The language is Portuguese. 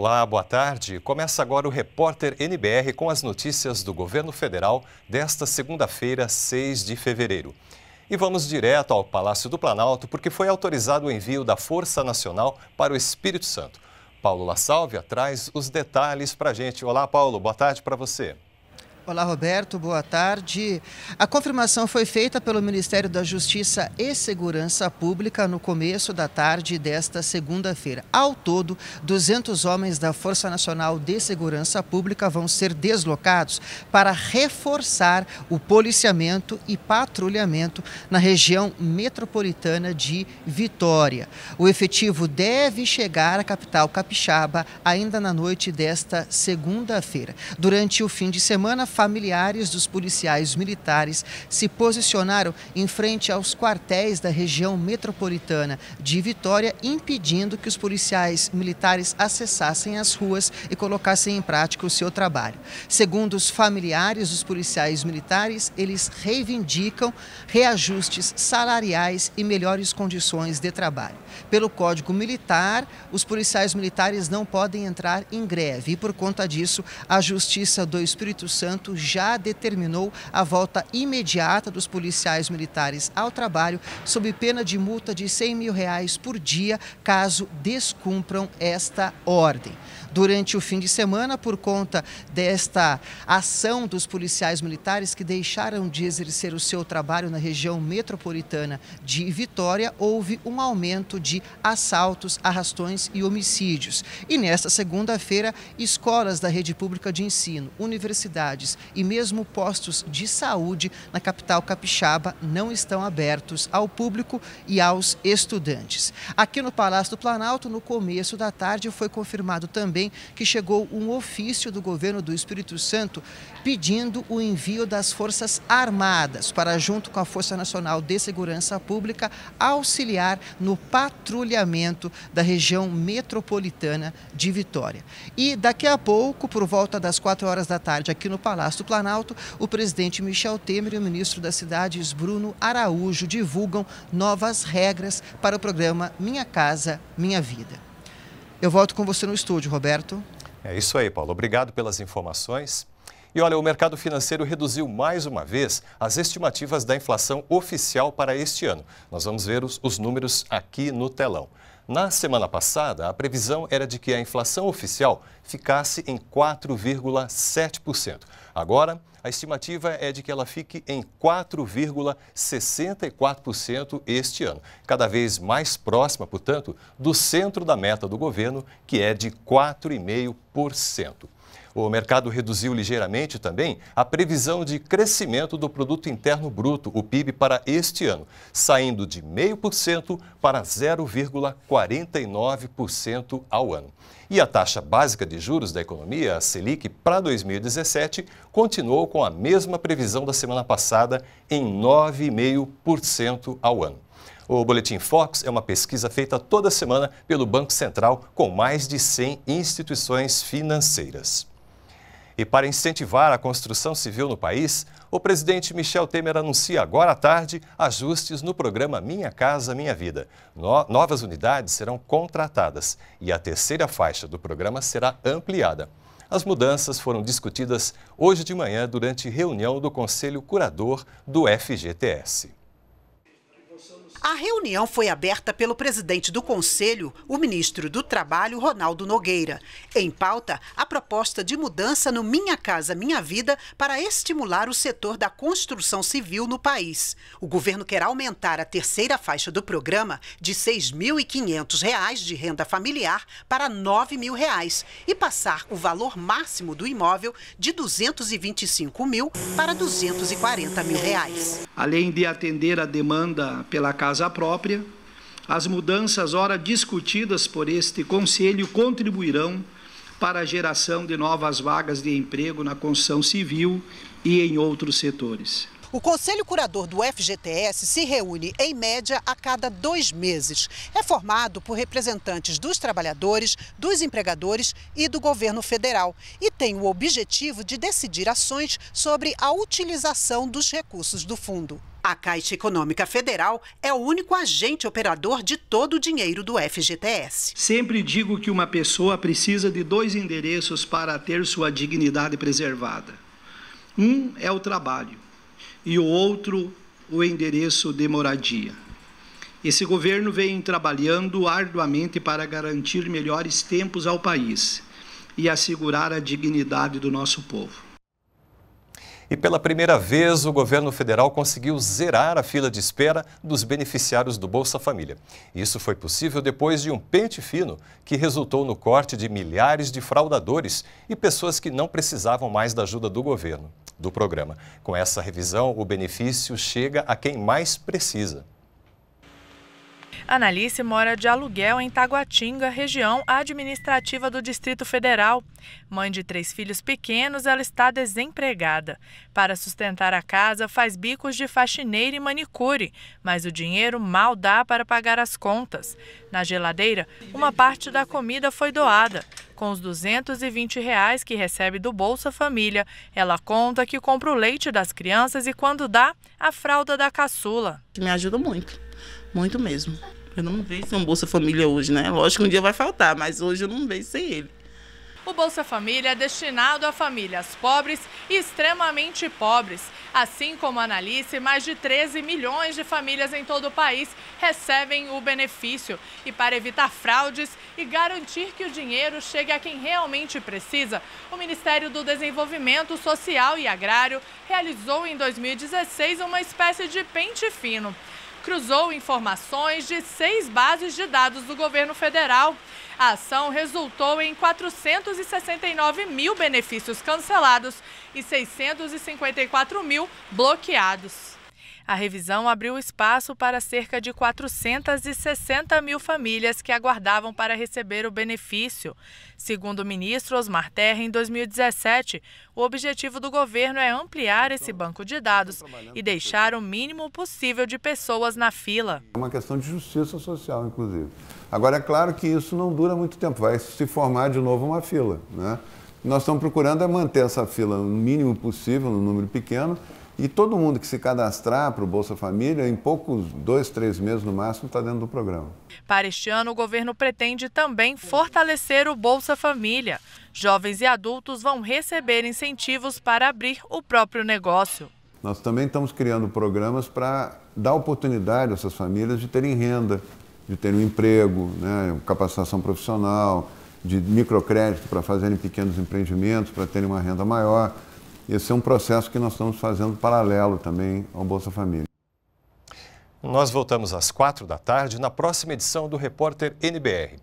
Olá, boa tarde. Começa agora o Repórter NBR com as notícias do governo federal desta segunda-feira, 6 de fevereiro. E vamos direto ao Palácio do Planalto, porque foi autorizado o envio da Força Nacional para o Espírito Santo. Paulo La Salve traz os detalhes para a gente. Olá, Paulo, boa tarde para você. Olá, Roberto, boa tarde. A confirmação foi feita pelo Ministério da Justiça e Segurança Pública no começo da tarde desta segunda-feira. Ao todo, 200 homens da Força Nacional de Segurança Pública vão ser deslocados para reforçar o policiamento e patrulhamento na região metropolitana de Vitória. O efetivo deve chegar à capital capixaba ainda na noite desta segunda-feira. Durante o fim de semana, familiares dos policiais militares se posicionaram em frente aos quartéis da região metropolitana de Vitória, impedindo que os policiais militares acessassem as ruas e colocassem em prática o seu trabalho. Segundo os familiares dos policiais militares, eles reivindicam reajustes salariais e melhores condições de trabalho. Pelo Código Militar, os policiais militares não podem entrar em greve e, por conta disso, a Justiça do Espírito Santo já determinou a volta imediata dos policiais militares ao trabalho, sob pena de multa de 100 mil reais por dia, caso descumpram esta ordem durante o fim de semana por conta desta ação dos policiais militares que deixaram de exercer o seu trabalho na região metropolitana de Vitória, houve um aumento de assaltos, arrastões e homicídios. E nesta segunda-feira, escolas da rede pública de ensino, universidades e mesmo postos de saúde na capital capixaba não estão abertos ao público e aos estudantes. Aqui no Palácio do Planalto, no começo da tarde, foi confirmado também também que chegou um ofício do governo do Espírito Santo pedindo o envio das Forças Armadas para, junto com a Força Nacional de Segurança Pública, auxiliar no patrulhamento da região metropolitana de Vitória. E daqui a pouco, por volta das quatro horas da tarde, aqui no Palácio do Planalto, o presidente Michel Temer e o ministro das Cidades, Bruno Araújo, divulgam novas regras para o programa Minha Casa, Minha Vida. Eu volto com você no estúdio, Roberto. É isso aí, Paulo. Obrigado pelas informações. E olha, o mercado financeiro reduziu mais uma vez as estimativas da inflação oficial para este ano. Nós vamos ver os, os números aqui no telão. Na semana passada, a previsão era de que a inflação oficial ficasse em 4,7%. Agora, a estimativa é de que ela fique em 4,64% este ano, cada vez mais próxima, portanto, do centro da meta do governo, que é de 4,5%. O mercado reduziu ligeiramente também a previsão de crescimento do produto interno bruto, o PIB, para este ano, saindo de 0,5% para 0,49% ao ano. E a taxa básica de juros da economia, a Selic, para 2017, continuou com a mesma previsão da semana passada em 9,5% ao ano. O Boletim Fox é uma pesquisa feita toda semana pelo Banco Central com mais de 100 instituições financeiras. E para incentivar a construção civil no país, o presidente Michel Temer anuncia agora à tarde ajustes no programa Minha Casa Minha Vida. No novas unidades serão contratadas e a terceira faixa do programa será ampliada. As mudanças foram discutidas hoje de manhã durante reunião do Conselho Curador do FGTS. A reunião foi aberta pelo presidente do Conselho, o ministro do Trabalho, Ronaldo Nogueira. Em pauta, a proposta de mudança no Minha Casa Minha Vida para estimular o setor da construção civil no país. O governo quer aumentar a terceira faixa do programa de R$ 6.500 de renda familiar para R$ 9.000 e passar o valor máximo do imóvel de R$ 225 mil para R$ 240 mil. Reais. Além de atender a demanda pela casa casa própria, as mudanças ora discutidas por este conselho contribuirão para a geração de novas vagas de emprego na construção civil e em outros setores. O Conselho Curador do FGTS se reúne, em média, a cada dois meses. É formado por representantes dos trabalhadores, dos empregadores e do governo federal e tem o objetivo de decidir ações sobre a utilização dos recursos do fundo. A Caixa Econômica Federal é o único agente operador de todo o dinheiro do FGTS. Sempre digo que uma pessoa precisa de dois endereços para ter sua dignidade preservada. Um é o trabalho e o outro o endereço de moradia. Esse governo vem trabalhando arduamente para garantir melhores tempos ao país e assegurar a dignidade do nosso povo. E pela primeira vez, o governo federal conseguiu zerar a fila de espera dos beneficiários do Bolsa Família. Isso foi possível depois de um pente fino que resultou no corte de milhares de fraudadores e pessoas que não precisavam mais da ajuda do governo do programa. Com essa revisão, o benefício chega a quem mais precisa. Analice mora de aluguel em Taguatinga, região administrativa do Distrito Federal. Mãe de três filhos pequenos, ela está desempregada. Para sustentar a casa, faz bicos de faxineira e manicure, mas o dinheiro mal dá para pagar as contas. Na geladeira, uma parte da comida foi doada. Com os 220 reais que recebe do Bolsa Família, ela conta que compra o leite das crianças e, quando dá, a fralda da caçula. Me ajuda muito muito mesmo. Eu não vejo sem é um Bolsa Família hoje, né? Lógico que um dia vai faltar, mas hoje eu não vejo sem ele. O Bolsa Família é destinado a famílias pobres e extremamente pobres. Assim como a Analice, mais de 13 milhões de famílias em todo o país recebem o benefício. E para evitar fraudes e garantir que o dinheiro chegue a quem realmente precisa, o Ministério do Desenvolvimento Social e Agrário realizou em 2016 uma espécie de pente fino cruzou informações de seis bases de dados do governo federal. A ação resultou em 469 mil benefícios cancelados e 654 mil bloqueados. A revisão abriu espaço para cerca de 460 mil famílias que aguardavam para receber o benefício. Segundo o ministro Osmar Terra, em 2017, o objetivo do governo é ampliar esse banco de dados e deixar o mínimo possível de pessoas na fila. É uma questão de justiça social, inclusive. Agora, é claro que isso não dura muito tempo, vai se formar de novo uma fila. Né? Nós estamos procurando é manter essa fila no mínimo possível, no número pequeno, e todo mundo que se cadastrar para o Bolsa Família, em poucos dois, três meses no máximo, está dentro do programa. Para este ano, o governo pretende também fortalecer o Bolsa Família. Jovens e adultos vão receber incentivos para abrir o próprio negócio. Nós também estamos criando programas para dar oportunidade a essas famílias de terem renda, de terem um emprego, né, capacitação profissional, de microcrédito para fazerem pequenos empreendimentos, para terem uma renda maior. Esse é um processo que nós estamos fazendo paralelo também ao Bolsa Família. Nós voltamos às quatro da tarde na próxima edição do Repórter NBR.